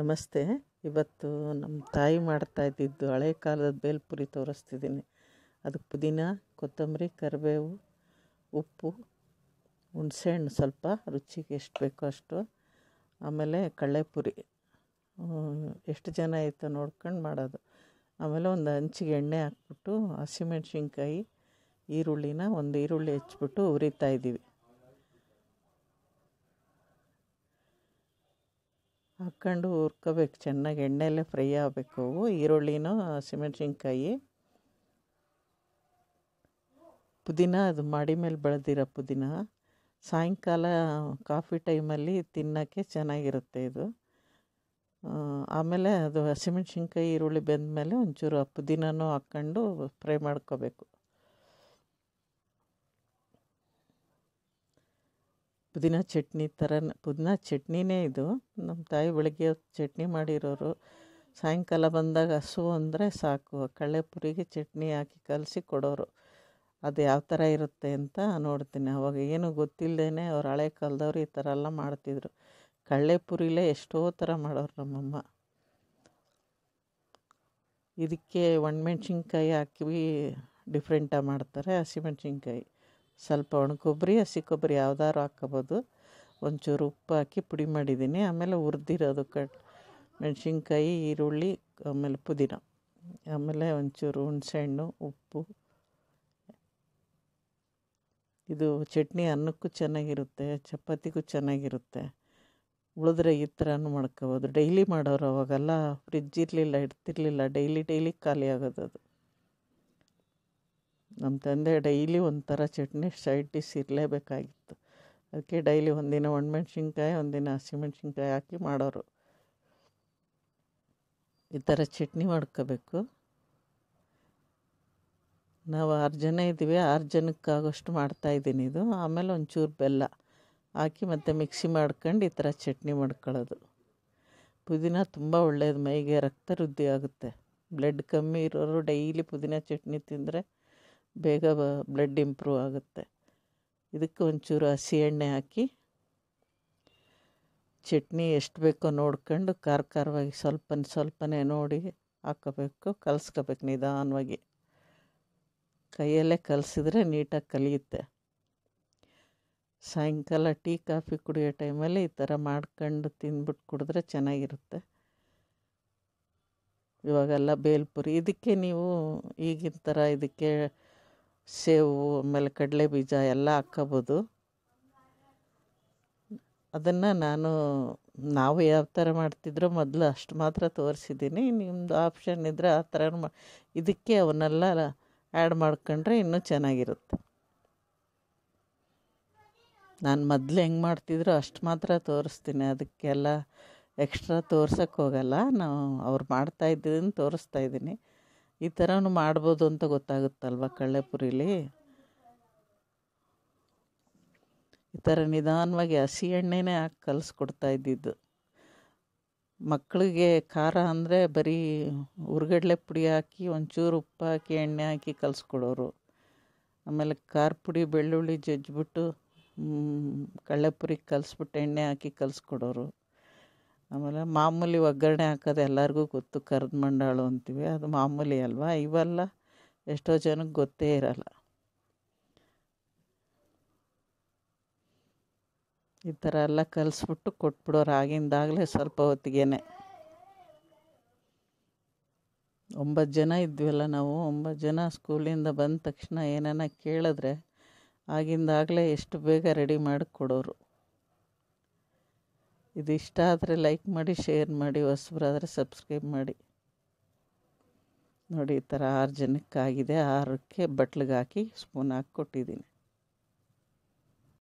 ನಮಸ್ತೆ ಇವತ್ತು ನಮ್ಮ ತಾಯಿ ಮಾಡ್ತಾ ಇದ್ದಿದ್ದು ಹಳೆ ಕಾಲದ ಬೇಲ್ಪುರಿ ತೋರಿಸ್ತಿದ್ದೀನಿ ಅದಕ್ಕೆ ಪುದೀನ ಕೊತ್ತಂಬರಿ ಕರಿಬೇವು ಉಪ್ಪು ಹುಣಸೆಹಣ್ಣು ಸ್ವಲ್ಪ ರುಚಿಗೆ ಎಷ್ಟು ಬೇಕೋ ಅಷ್ಟು ಆಮೇಲೆ ಕಳ್ಳೆಪುರಿ ಎಷ್ಟು ಜನ ಆಯಿತು ನೋಡ್ಕೊಂಡು ಮಾಡೋದು ಆಮೇಲೆ ಒಂದು ಹಂಚಿಗೆ ಎಣ್ಣೆ ಹಾಕ್ಬಿಟ್ಟು ಹಸಿಮೆಣ್ಸಿನ್ಕಾಯಿ ಈರುಳ್ಳಿನ ಒಂದು ಈರುಳ್ಳಿ ಹೆಚ್ಚಿಬಿಟ್ಟು ಉರಿತಾ ಇದ್ದೀವಿ ಹಾಕ್ಕೊಂಡು ಹುರ್ಕೋಬೇಕು ಚೆನ್ನಾಗಿ ಎಣ್ಣೆಯಲ್ಲೇ ಫ್ರೈ ಆಗಬೇಕು ಅವು ಈರುಳ್ಳಿನೂ ಹಸಿಮೆಣ್ಸಿನ್ಕಾಯಿ ಪುದೀನ ಅದು ಮಾಡಿ ಮೇಲೆ ಬೆಳೆದಿರೋ ಪುದೀನ ಸಾಯಂಕಾಲ ಕಾಫಿ ಟೈಮಲ್ಲಿ ತಿನ್ನೋಕ್ಕೆ ಚೆನ್ನಾಗಿರುತ್ತೆ ಇದು ಆಮೇಲೆ ಅದು ಹಸಿಮೆಣ್ಸಿನ್ಕಾಯಿ ಈರುಳ್ಳಿ ಬೆಂದಮೇಲೆ ಒಂಚೂರು ಪುದೀನೂ ಹಾಕ್ಕೊಂಡು ಫ್ರೈ ಮಾಡ್ಕೋಬೇಕು ಪುದೀನ ಚಟ್ನಿ ಥರ ಪುದೀನ ಚಟ್ನಿನೇ ಇದು ನಮ್ಮ ತಾಯಿ ಬೆಳಗ್ಗೆ ಚಟ್ನಿ ಮಾಡಿರೋರು ಸಾಯಂಕಾಲ ಬಂದಾಗ ಹಸು ಅಂದರೆ ಸಾಕು ಕಳೆಪುರಿಗೆ ಚಟ್ನಿ ಹಾಕಿ ಕಲಸಿ ಕೊಡೋರು ಅದು ಯಾವ ಥರ ಇರುತ್ತೆ ಅಂತ ನೋಡ್ತೀನಿ ಅವಾಗ ಏನು ಗೊತ್ತಿಲ್ಲದೇ ಅವ್ರು ಹಳೆ ಕಾಲದವ್ರು ಈ ಥರ ಎಲ್ಲ ಮಾಡ್ತಿದ್ರು ಕಳ್ಳೆಪುರಿಲೇ ಎಷ್ಟೋ ಥರ ಮಾಡೋರು ನಮ್ಮಮ್ಮ ಇದಕ್ಕೆ ಒಣಮೆಣ್ಸಿನ್ಕಾಯಿ ಹಾಕಿ ಡಿಫ್ರೆಂಟಾಗಿ ಮಾಡ್ತಾರೆ ಹಸಿಮೆಣ್ಸಿನ್ಕಾಯಿ ಸ್ವಲ್ಪ ಒಣ ಕೊಬ್ಬರಿ ಹಸಿ ಕೊಬ್ಬರಿ ಯಾವ್ದಾದ್ರು ಹಾಕ್ಕೊಬೋದು ಒಂಚೂರು ಉಪ್ಪು ಹಾಕಿ ಪುಡಿ ಮಾಡಿದ್ದೀನಿ ಆಮೇಲೆ ಹುರಿದಿರೋದು ಕಟ್ ಮೆಣಸಿನ್ಕಾಯಿ ಈರುಳ್ಳಿ ಆಮೇಲೆ ಪುದೀನ ಆಮೇಲೆ ಒಂಚೂರು ಹಣ್ಣು ಉಪ್ಪು ಇದು ಚಟ್ನಿ ಅನ್ನಕ್ಕೂ ಚೆನ್ನಾಗಿರುತ್ತೆ ಚಪಾತಿಗೂ ಚೆನ್ನಾಗಿರುತ್ತೆ ಉಳಿದ್ರೆ ಈ ಥರನೂ ಮಾಡ್ಕೋಬೋದು ಡೈಲಿ ಮಾಡೋರು ಅವಾಗೆಲ್ಲ ಫ್ರಿಜ್ ಇರಲಿಲ್ಲ ಇಡ್ತಿರ್ಲಿಲ್ಲ ಡೈಲಿ ಡೈಲಿ ಖಾಲಿ ಆಗೋದು ಅದು ನಮ್ಮ ತಂದೆ ಡೈಲಿ ಒಂಥರ ಚಟ್ನಿ ಸೈಡ್ ಡಿಶ್ ಇರಲೇಬೇಕಾಗಿತ್ತು ಅದಕ್ಕೆ ಡೈಲಿ ಒಂದಿನ ಒಣಮೆಣ್ಸಿನ್ಕಾಯಿ ಒಂದಿನ ಹಸಿಮೆಣ್ಸಿನ್ಕಾಯಿ ಹಾಕಿ ಮಾಡೋರು ಈ ಥರ ಚಟ್ನಿ ಮಾಡ್ಕೋಬೇಕು ನಾವು ಆರು ಜನ ಇದ್ದೀವಿ ಆರು ಜನಕ್ಕಾಗೋಷ್ಟು ಮಾಡ್ತಾಯಿದ್ದೀನಿ ಇದು ಆಮೇಲೆ ಒಂಚೂರು ಬೆಲ್ಲ ಹಾಕಿ ಮತ್ತು ಮಿಕ್ಸಿ ಮಾಡ್ಕೊಂಡು ಈ ಥರ ಚಟ್ನಿ ಮಾಡ್ಕೊಳ್ಳೋದು ಪುದೀನ ತುಂಬ ಒಳ್ಳೆಯದು ಮೈಗೆ ರಕ್ತ ವೃದ್ಧಿ ಆಗುತ್ತೆ ಬ್ಲಡ್ ಕಮ್ಮಿ ಇರೋರು ಡೈಲಿ ಪುದೀನ ಚಟ್ನಿ ತಿಂದರೆ ಬೇಗ ಬ್ಲಡ್ ಇಂಪ್ರೂವ್ ಆಗುತ್ತೆ ಇದಕ್ಕೆ ಒಂಚೂರು ಹಸಿ ಎಣ್ಣೆ ಹಾಕಿ ಚಟ್ನಿ ಎಷ್ಟು ಬೇಕೋ ನೋಡ್ಕೊಂಡು ಖಾರ ಖಾರವಾಗಿ ಸ್ವಲ್ಪ ಸ್ವಲ್ಪನೇ ನೋಡಿ ಹಾಕೋಬೇಕು ಕಲಿಸ್ಕೋಬೇಕು ನಿಧಾನವಾಗಿ ಕೈಯಲ್ಲೇ ಕಲಸಿದ್ರೆ ನೀಟಾಗಿ ಕಲಿಯುತ್ತೆ ಸಾಯಂಕಾಲ ಟೀ ಕಾಫಿ ಕುಡಿಯೋ ಟೈಮಲ್ಲಿ ಈ ಥರ ಮಾಡ್ಕೊಂಡು ತಿಂದ್ಬಿಟ್ಟು ಕುಡಿದ್ರೆ ಚೆನ್ನಾಗಿರುತ್ತೆ ಇವಾಗೆಲ್ಲ ಬೇಲ್ಪುರಿ ಇದಕ್ಕೆ ನೀವು ಈಗಿನ ಥರ ಇದಕ್ಕೆ ಸೇವು ಆಮೇಲೆ ಕಡಲೆ ಬೀಜ ಎಲ್ಲ ಹಾಕ್ಕೋಬೋದು ಅದನ್ನು ನಾನು ನಾವು ಯಾವ ಥರ ಮಾಡ್ತಿದ್ರೋ ಮೊದಲು ಅಷ್ಟು ಮಾತ್ರ ತೋರಿಸಿದ್ದೀನಿ ನಿಮ್ಮದು ಆಪ್ಷನ್ ಇದ್ದರೆ ಆ ಥರ ಇದಕ್ಕೆ ಅವನ್ನೆಲ್ಲ ಆ್ಯಡ್ ಮಾಡ್ಕೊಂಡ್ರೆ ಇನ್ನೂ ಚೆನ್ನಾಗಿರುತ್ತೆ ನಾನು ಮೊದಲು ಹೆಂಗೆ ಮಾಡ್ತಿದ್ರು ಅಷ್ಟು ಮಾತ್ರ ತೋರಿಸ್ತೀನಿ ಅದಕ್ಕೆಲ್ಲ ಎಕ್ಸ್ಟ್ರಾ ತೋರ್ಸೋಕ್ಕೆ ಹೋಗಲ್ಲ ನಾವು ಅವ್ರು ಮಾಡ್ತಾ ತೋರಿಸ್ತಾ ಇದ್ದೀನಿ ಈ ಥರ ಮಾಡ್ಬೋದು ಅಂತ ಗೊತ್ತಾಗುತ್ತಲ್ವ ಕಳ್ಳೆಪುರಿಲಿ ಈ ಥರ ನಿಧಾನವಾಗಿ ಹಸಿ ಎಣ್ಣೆನೇ ಹಾಕಿ ಕಲಿಸ್ಕೊಡ್ತಾ ಇದ್ದಿದ್ದು ಮಕ್ಕಳಿಗೆ ಖಾರ ಅಂದರೆ ಬರೀ ಹುರ್ಗಡ್ಲೆ ಪುಡಿ ಹಾಕಿ ಒಂಚೂರು ಉಪ್ಪು ಹಾಕಿ ಎಣ್ಣೆ ಹಾಕಿ ಕಲಿಸ್ಕೊಡೋರು ಆಮೇಲೆ ಖಾರ ಪುಡಿ ಬೆಳ್ಳುಳ್ಳಿ ಜಜ್ಜಿಬಿಟ್ಟು ಕಳ್ಳೆಪುರಿ ಕಲಿಸ್ಬಿಟ್ಟು ಎಣ್ಣೆ ಹಾಕಿ ಕಲಿಸ್ಕೊಡೋರು ಆಮೇಲೆ ಮಾಮೂಲಿ ಒಗ್ಗರಣೆ ಹಾಕೋದು ಎಲ್ಲರಿಗೂ ಗೊತ್ತು ಕರ್ದ ಮಂಡಾಳು ಅಂತೀವಿ ಅದು ಮಾಮೂಲಿ ಅಲ್ವಾ ಇವೆಲ್ಲ ಎಷ್ಟೋ ಜನಕ್ಕೆ ಗೊತ್ತೇ ಇರಲ್ಲ ಈ ಥರ ಎಲ್ಲ ಕಲಿಸ್ಬಿಟ್ಟು ಕೊಟ್ಬಿಡೋರು ಆಗಿಂದಾಗಲೇ ಸ್ವಲ್ಪ ಹೊತ್ತಿಗೆನೆ ಒಂಬತ್ತು ಜನ ಇದ್ವಲ್ಲ ನಾವು ಒಂಬತ್ತು ಜನ ಸ್ಕೂಲಿಂದ ಬಂದ ತಕ್ಷಣ ಏನಾನ ಕೇಳಿದ್ರೆ ಆಗಿಂದಾಗಲೇ ಎಷ್ಟು ಬೇಗ ರೆಡಿ ಮಾಡಿ ಕೊಡೋರು ಇದು ಇಷ್ಟ ಆದರೆ ಲೈಕ್ ಮಾಡಿ ಶೇರ್ ಮಾಡಿ ಹೊಸಬ್ರಾದರೆ ಸಬ್ಸ್ಕ್ರೈಬ್ ಮಾಡಿ ನೋಡಿ ಈ ಥರ ಆರು ಜನಕ್ಕಾಗಿದೆ ಆರಕ್ಕೆ ಬಟ್ಲಿಗೆ ಹಾಕಿ ಸ್ಪೂನ್ ಹಾಕಿ ಕೊಟ್ಟಿದ್ದೀನಿ